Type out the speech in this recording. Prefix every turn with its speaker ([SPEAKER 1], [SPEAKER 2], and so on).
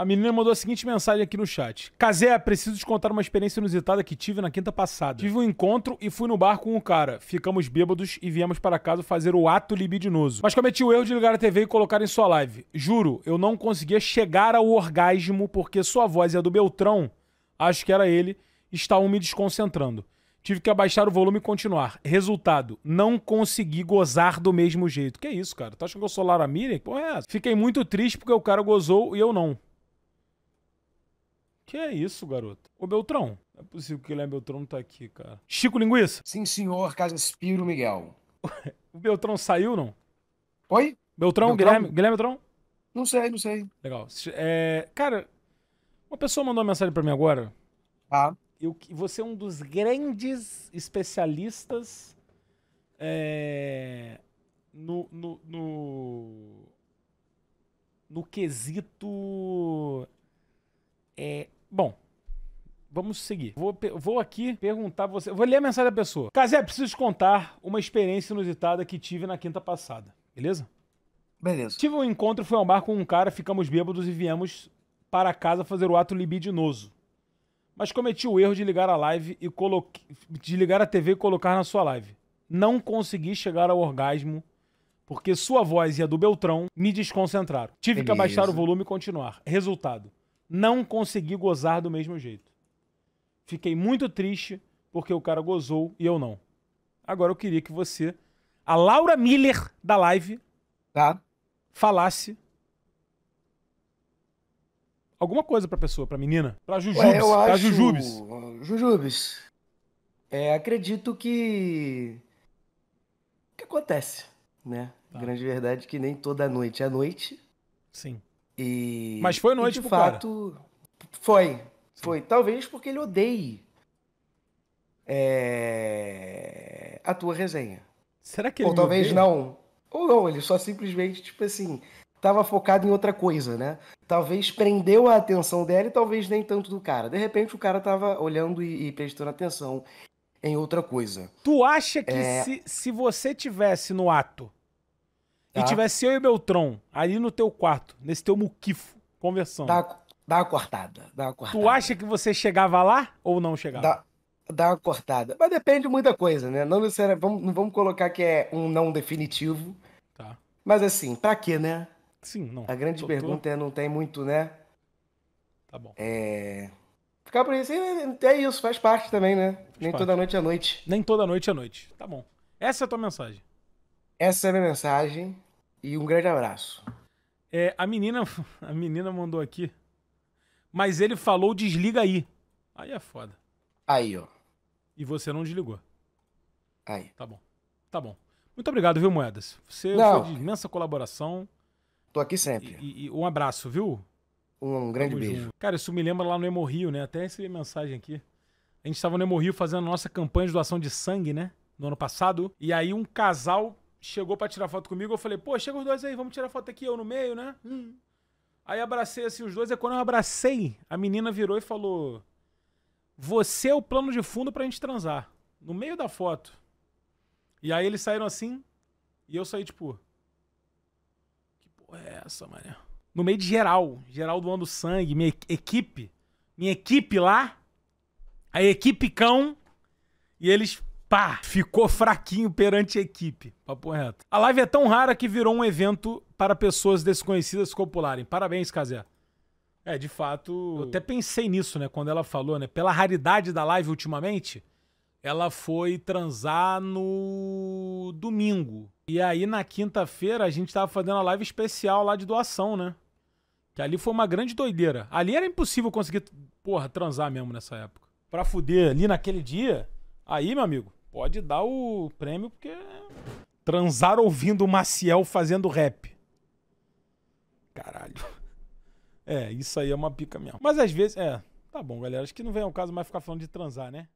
[SPEAKER 1] A menina mandou a seguinte mensagem aqui no chat. Casé, preciso te contar uma experiência inusitada que tive na quinta passada. Tive um encontro e fui no bar com um cara. Ficamos bêbados e viemos para casa fazer o ato libidinoso. Mas cometi o erro de ligar a TV e colocar em sua live. Juro, eu não conseguia chegar ao orgasmo porque sua voz e é a do Beltrão, acho que era ele, estavam me desconcentrando. Tive que abaixar o volume e continuar. Resultado, não consegui gozar do mesmo jeito. Que isso, cara? Tá achando que eu sou Lara Miriam? Que porra é essa? Fiquei muito triste porque o cara gozou e eu não. Que é isso, garoto? Ô, Beltrão. Não é possível que o Guilherme Beltrão não tá aqui, cara. Chico Linguiça? Sim, senhor, Casas Piro Miguel. o Beltrão saiu, não? Oi? Beltrão, Beltrão? Guilherme, Guilherme Beltrão? Não sei, não sei. Legal. É, cara, uma pessoa mandou uma mensagem para mim agora. Ah. Eu, você é um dos grandes especialistas é, no, no, no, no quesito Vamos seguir. Vou, vou aqui perguntar você. Vou ler a mensagem da pessoa. Casé, preciso contar uma experiência inusitada que tive na quinta passada. Beleza? Beleza. Tive um encontro, fui ao bar com um cara, ficamos bêbados e viemos para casa fazer o ato libidinoso. Mas cometi o erro de ligar a live e coloque... de ligar a TV e colocar na sua live. Não consegui chegar ao orgasmo porque sua voz e a do Beltrão me desconcentraram. Tive Beleza. que abaixar o volume e continuar. Resultado: não consegui gozar do mesmo jeito. Fiquei muito triste porque o cara gozou e eu não. Agora eu queria que você, a Laura Miller da live, tá. falasse alguma coisa pra pessoa, pra menina, pra Jujubes. Ué, pra acho... Jujubes. Jujubes. É, acredito que. O que acontece, né? Tá. Grande verdade que nem toda noite é noite. Sim. E. Mas foi noite, e de fato. Cara. Foi, foi, talvez porque ele odeie é, a tua resenha. Será que ele Ou talvez odeia? não. Ou não, ele só simplesmente, tipo assim, estava focado em outra coisa, né? Talvez prendeu a atenção dela e talvez nem tanto do cara. De repente o cara estava olhando e, e prestando atenção em outra coisa. Tu acha que é... se, se você tivesse no ato tá. e tivesse eu e Beltrão ali no teu quarto, nesse teu muquifo, conversando. Tá, Dá uma cortada, dá uma cortada. Tu acha que você chegava lá ou não chegava? Dá, dá uma cortada. Mas depende de muita coisa, né? Não necessariamente, vamos, não vamos colocar que é um não definitivo. Tá. Mas assim, pra quê, né? Sim, não. A grande tô, pergunta tô... é, não tem muito, né? Tá bom. É... Ficar por isso, é isso, faz parte também, né? Faz Nem parte. toda noite é noite. Nem toda noite é noite, tá bom. Essa é a tua mensagem. Essa é a minha mensagem e um grande abraço. É, a menina, a menina mandou aqui mas ele falou desliga aí. Aí é foda. Aí, ó. E você não desligou. Aí. Tá bom. Tá bom. Muito obrigado, viu, Moedas? Você não. foi de imensa colaboração. Tô aqui sempre. E, e um abraço, viu? Um grande Vamos beijo. Junto. Cara, isso me lembra lá no Rio, né? Até recebi mensagem aqui. A gente estava no Rio fazendo a nossa campanha de doação de sangue, né? No ano passado. E aí um casal chegou para tirar foto comigo. Eu falei, pô, chega os dois aí, vamos tirar foto aqui, eu no meio, né? Hum. Aí abracei assim os dois, e quando eu abracei, a menina virou e falou: Você é o plano de fundo pra gente transar. No meio da foto. E aí eles saíram assim, e eu saí tipo. Que porra é essa, mané? No meio de geral, geral doando sangue, minha equipe, minha equipe lá, a equipe cão, e eles pá, ficou fraquinho perante a equipe. Papo reto. A live é tão rara que virou um evento para pessoas desconhecidas popularem. Parabéns, Cazé. É, de fato. Eu até pensei nisso, né, quando ela falou, né? Pela raridade da live ultimamente, ela foi transar no domingo. E aí, na quinta-feira, a gente tava fazendo a live especial lá de doação, né? Que ali foi uma grande doideira. Ali era impossível conseguir, porra, transar mesmo nessa época. Pra fuder ali naquele dia, aí, meu amigo, pode dar o prêmio porque transar ouvindo o Maciel fazendo rap. Caralho. É, isso aí é uma pica mesmo. Mas às vezes, é, tá bom, galera, acho que não vem ao caso mais ficar falando de transar, né?